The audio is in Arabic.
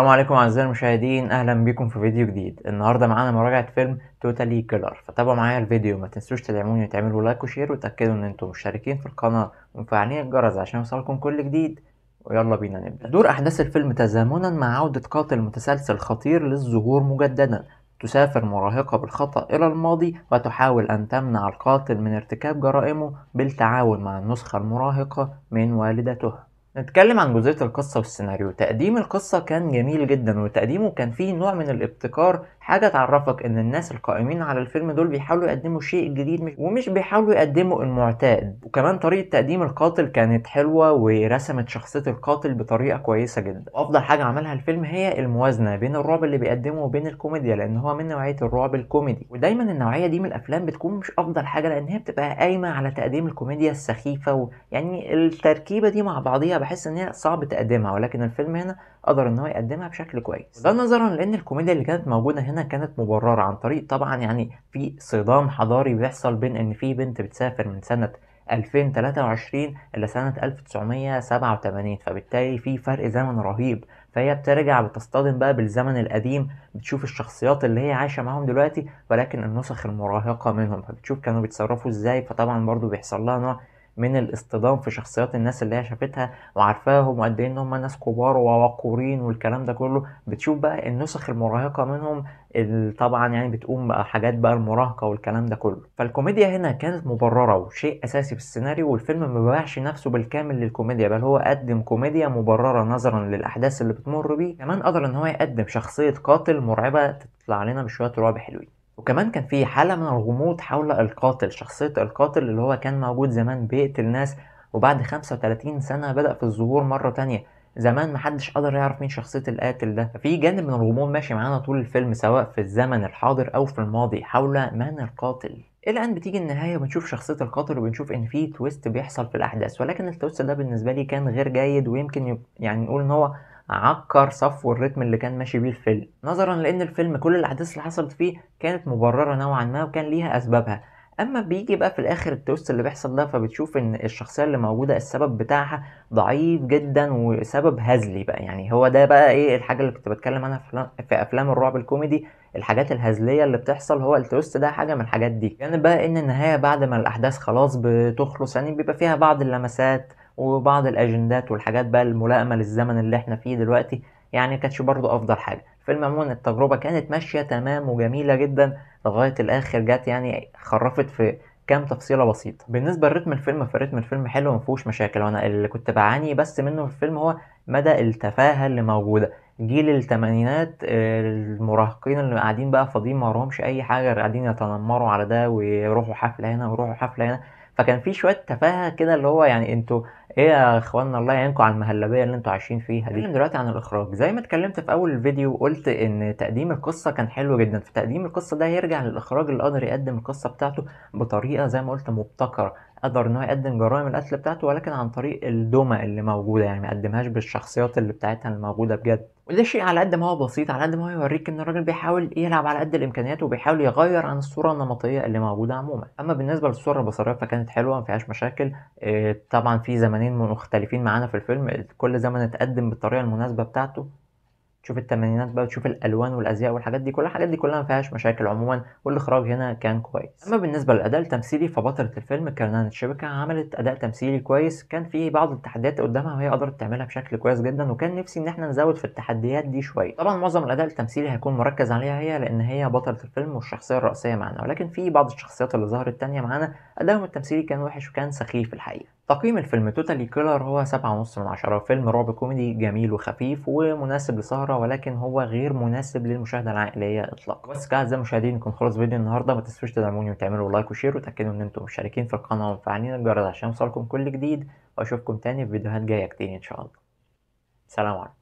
السلام عليكم اعزائي المشاهدين اهلا بكم في فيديو جديد النهارده معانا مراجعه فيلم توتالي كيلر فتابعوا معايا الفيديو ما تنسوش تدعموني وتعملوا لايك وشير وتاكدوا ان انتم مشتركين في القناه ومفعلين الجرس عشان يوصلكم كل جديد ويلا بينا نبدا دور احداث الفيلم تزامنا مع عوده قاتل متسلسل خطير للظهور مجددا تسافر مراهقة بالخطأ إلى الماضي وتحاول أن تمنع القاتل من ارتكاب جرائمه بالتعاون مع النسخة المراهقة من والدته نتكلم عن جزئية القصة والسيناريو تقديم القصة كان جميل جدا وتقديمه كان فيه نوع من الابتكار حاجة تعرفك إن الناس القائمين على الفيلم دول بيحاولوا يقدموا شيء جديد ومش بيحاولوا يقدموا المعتاد وكمان طريقة تقديم القاتل كانت حلوة ورسمت شخصية القاتل بطريقة كويسة جدا وأفضل حاجة عملها الفيلم هي الموازنة بين الرعب اللي بيقدمه وبين الكوميديا لأن هو من نوعية الرعب الكوميدي ودايما النوعية دي من الأفلام بتكون مش أفضل حاجة لأن هي بتبقى قايمة على تقديم الكوميديا السخيفة و... يعني التركيبة دي مع بعضيها بحس إن هي صعب تقدمها ولكن الفيلم هنا قدر إن هو يقدمها بشكل كويس ده نظرا لأن الكوميديا اللي كانت موجودة هنا كانت مبرره عن طريق طبعا يعني في صدام حضاري بيحصل بين ان في بنت بتسافر من سنه 2023 الى سنه 1987 فبالتالي في فرق زمن رهيب فهي بترجع بتصطدم بقى بالزمن القديم بتشوف الشخصيات اللي هي عايشه معاهم دلوقتي ولكن النسخ المراهقه منهم فبتشوف كانوا بيتصرفوا ازاي فطبعا برضو بيحصل لها نوع من الاصطدام في شخصيات الناس اللي هي شافتها وعارفاهم وقد ايه ان هم ناس كبار ووقورين والكلام ده كله بتشوف بقى النسخ المراهقه منهم طبعا يعني بتقوم بقى حاجات بقى المراهقه والكلام ده كله فالكوميديا هنا كانت مبرره وشيء اساسي في السيناريو والفيلم ما باعش نفسه بالكامل للكوميديا بل هو قدم كوميديا مبرره نظرا للاحداث اللي بتمر بيه كمان قدر ان هو يقدم شخصيه قاتل مرعبه تطلع علينا بشويه رعب حلوين وكمان كان في حالة من الغموض حول القاتل شخصية القاتل اللي هو كان موجود زمان بيقتل ناس وبعد 35 سنة بدأ في الظهور مرة تانية زمان محدش قدر يعرف مين شخصية القاتل ده ففي جانب من الغموض ماشي معانا طول الفيلم سواء في الزمن الحاضر أو في الماضي حول من القاتل الى ان بتيجي النهايه وبنشوف شخصيه القاتل وبنشوف ان في تويست بيحصل في الاحداث ولكن التويست ده بالنسبه لي كان غير جيد ويمكن يعني نقول ان هو عكر صفو الريتم اللي كان ماشي بيه الفيلم نظرا لان الفيلم كل الاحداث اللي حصلت فيه كانت مبرره نوعا ما وكان ليها اسبابها اما بيجي بقى في الاخر التوست اللي بيحصل ده فبتشوف ان الشخصيه اللي موجوده السبب بتاعها ضعيف جدا وسبب هزلي بقى يعني هو ده بقى ايه الحاجه اللي كنت بتكلم عنها في افلام الرعب الكوميدي الحاجات الهزليه اللي بتحصل هو التويست ده حاجه من الحاجات دي يعني بقى ان النهايه بعد ما الاحداث خلاص بتخلص يعني بيبقى فيها بعض اللمسات وبعض الاجندات والحاجات بقى الملائمه للزمن اللي احنا فيه دلوقتي يعني كانتش برضو افضل حاجه الفيلم عموما التجربه كانت ماشيه تمام وجميله جدا لغايه الاخر جت يعني خرفت في كام تفصيله بسيطه بالنسبه لرتم الفيلم فريتم الفيلم حلو مفيهوش مشاكل وانا اللي كنت بعاني بس منه في الفيلم هو مدى التفاهه اللي موجوده جيل الثمانينات آه، المراهقين اللي قاعدين بقى فاضيين ما وراهمش اي حاجه قاعدين يتنمروا على ده ويروحوا حفله هنا ويروحوا حفله هنا فكان في شويه تفاهه كده اللي هو يعني انتوا ايه يا اخوانا الله يعينكم على المهلبيه اللي انتوا عايشين فيها دي هنتكلم دلوقتي عن الاخراج زي ما اتكلمت في اول الفيديو وقلت ان تقديم القصه كان حلو جدا في تقديم القصه ده يرجع للاخراج اللي قدر يقدم القصه بتاعته بطريقه زي ما قلت مبتكره قدر ان هو يقدم جرائم القتل بتاعته ولكن عن طريق الدمى اللي موجوده يعني ما قدمهاش بالشخصيات اللي بتاعتها اللي موجوده بجد وده شيء على قد ما هو بسيط على قد ما هو يوريك ان الراجل بيحاول يلعب على قد الامكانيات وبيحاول يغير عن الصوره النمطيه اللي موجوده عموما اما بالنسبه للصوره البصريه فكانت حلوه ما فيهاش مشاكل آه، طبعا في زمنين مختلفين معانا في الفيلم كل زمن اتقدم بالطريقه المناسبه بتاعته تشوف التمانينات بقى وتشوف الالوان والازياء والحاجات دي كلها الحاجات دي كلها ما فيهاش مشاكل عموما والاخراج هنا كان كويس اما بالنسبه للاداء التمثيلي فبطله الفيلم كرنان الشبكه عملت اداء تمثيلي كويس كان في بعض التحديات قدامها وهي قدرت تعملها بشكل كويس جدا وكان نفسي ان احنا نزود في التحديات دي شويه طبعا معظم الاداء التمثيلي هيكون مركز عليها هي لان هي بطله الفيلم والشخصيه الرئيسيه معانا ولكن في بعض الشخصيات اللي ظهرت تانية معانا ادائهم التمثيلي كان وحش وكان سخيف الحقيقه تقييم الفيلم توتالي كيلر هو 7.5 من عشرة فيلم رعب كوميدي جميل وخفيف ومناسب لسهرة الكاميرا ولكن هو غير مناسب للمشاهده العائليه اطلاقا بس كده اعزائي المشاهدين يكون خلص فيديو النهارده ما تنسوش تدعموني وتعملوا لايك وشير وتاكدوا ان انتم مشتركين في القناه ومفعلين الجرس عشان يوصلكم كل جديد واشوفكم تاني في فيديوهات جايه كتير ان شاء الله سلام عليكم